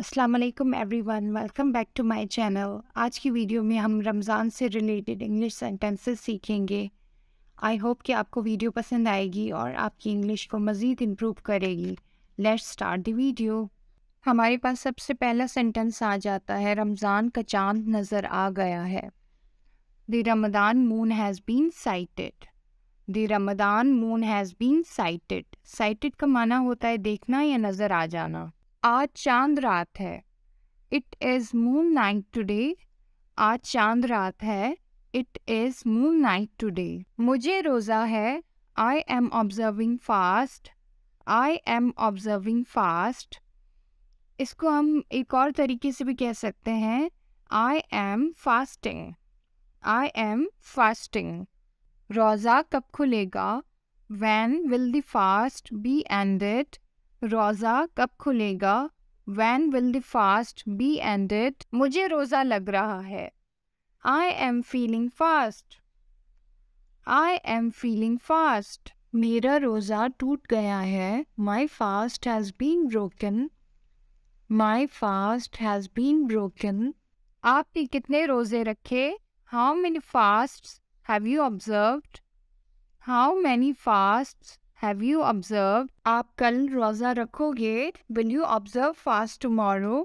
Aslam everyone welcome back to my channel आज की video में हम रमज़ान से रिलेटेड इंग्लिश सेंटेंसेस सीखेंगे आई होप कि आपको वीडियो पसंद आएगी और आपकी इंग्लिश को मज़ीद इम्प्रूव करेगी लेट्स स्टार्ट द वीडियो हमारे पास सबसे पहला सेंटेंस आ जाता है रमज़ान का चांद नज़र आ गया है the Ramadan moon has been sighted the Ramadan moon has been sighted sighted का माना होता है देखना या नज़र आ जाना आज चांद रात है it is moon night today आज चांद रात है it is moon night today मुझे रोज़ा है I am observing fast I am observing fast इसको हम एक और तरीके से भी कह सकते हैं I am fasting I am fasting रोज़ा कब खुलेगा when will the fast be ended रोज़ा कब खुलेगा when will the fast be ended मुझे रोज़ा लग रहा है I am feeling fast I am feeling fast मेरा रोज़ा टूट गया है my fast has been broken my fast has been broken आपने कितने रोज़े रखे how many fast have you observe how many fast have you observe आप कल रोज़ा रखोगे will you observe fast tomorrow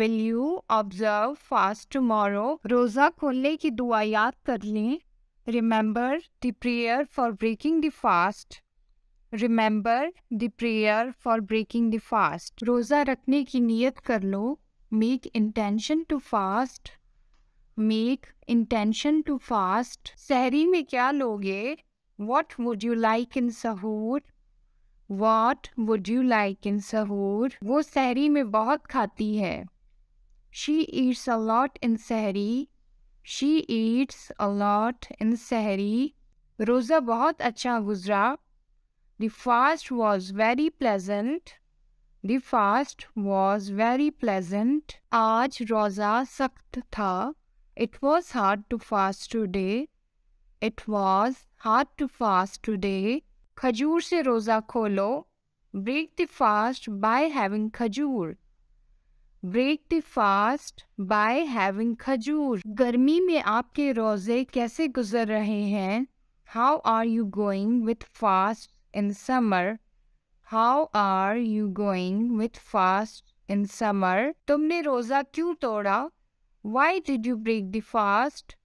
will you observe fast tomorrow रोज़ा खोलने की दुआ याद कर लें remember the prayer for breaking the fast remember the prayer for breaking the fast रोज़ा रखने की नीयत कर लो make intention to fast make intention to fast शहरी में क्या लोगे What would you like in sahur? What would you like in sahur? वो सहरी में बहुत खाती है. She eats a lot in sahri. She eats a lot in sahri. रोज़ा बहुत अच्छा गुजरा. The fast was very pleasant. The fast was very pleasant. आज रोज़ा सख्त था. It was hard to fast today. It was hard to fast today खजूर से रोज़ा खोलो break the fast by having खजूर break the fast by having खजूर गर्मी में आपके रोज़े कैसे गुजर रहे हैं how are you going with fast in summer how are you going with fast in summer तुमने रोज़ा क्यों तोड़ा why did you break the fast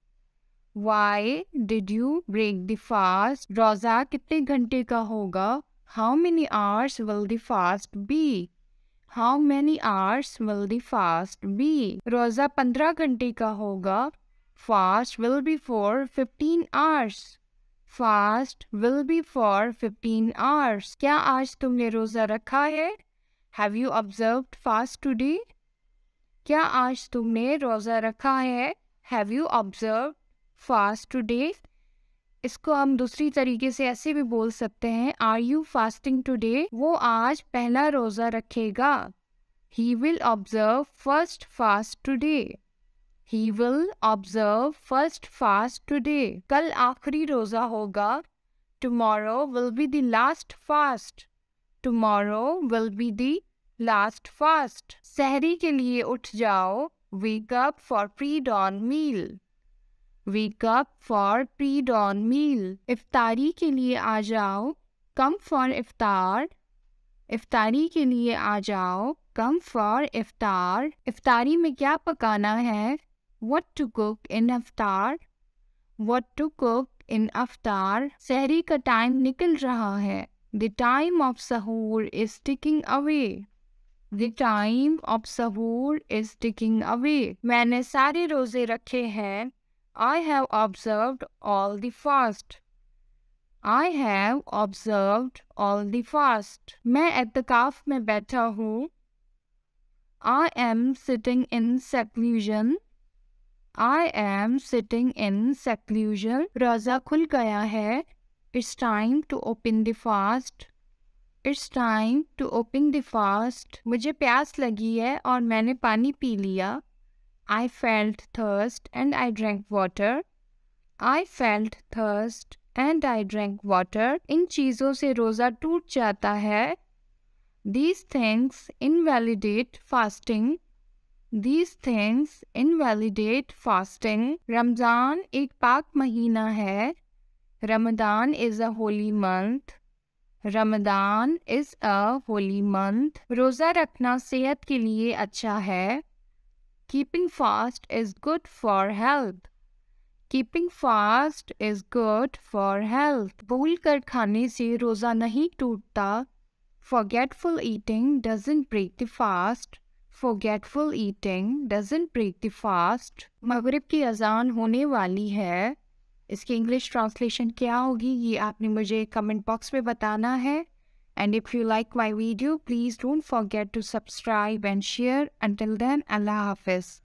why did you break the fast रोज़ा कितने घंटे का होगा how many hours will the fast be how many hours will the fast be रोज़ा पंद्रह घंटे का होगा fast will be for fifteen hours fast will be for fifteen hours क्या आज तुमने रोज़ा रखा है have you observe fast today क्या आज तुमने रोज़ा रखा है have you observe fast today इसको हम दूसरी तरीके से ऐसे भी बोल सकते हैं आर यू फास्टिंग टुडे वो आज पहला रोज़ा रखेगा he will observe first fast today he will observe first fast today कल आखिरी रोज़ा होगा tomorrow will be the last fast tomorrow will be the last fast सहरी के लिए उठ जाओ wake up for pre dawn meal wake up for pre dawn meal इफ्तारी के लिए आ जाओ कम फॉर इफ्तार इफ्तारी के लिए आ जाओ कम फॉर इफ्तार इफ्तारी में क्या पकाना है what to cook in iftar what to cook in iftar शहरी का टाइम निकल रहा है the time of suhoor is ticking away the time of suhoor is ticking away मैंने सारे रोजे रखे हैं I have observed all the fast. I have observed all the fast. मैं एतकाफ में बैठा हूँ I am sitting in seclusion. I am sitting in seclusion. रोज़ा खुल गया है It's time to open the fast. It's time to open the fast. मुझे प्यास लगी है और मैंने पानी पी लिया I felt thirst and I drank water. I felt thirst and I drank water इन चीज़ों से रोज़ा टूट जाता है These things invalidate fasting. These things invalidate fasting. Ramzan एक पाक महीना है Ramadan is a holy month Ramadan is a holy month रोज़ा रखना सेहत के लिए अच्छा है Keeping fast is good for health. Keeping fast is good for health भूल कर खाने से रोज़ा नहीं टूटता forgetful eating doesn't break the fast forgetful eating doesn't break the fast मगरब की अजान होने वाली है इसकी इंग्लिश ट्रांसलेशन क्या होगी ये आपने मुझे कमेंट बॉक्स में बताना है And if you like my video, please don't forget to subscribe and share. Until then, Allah Hafiz.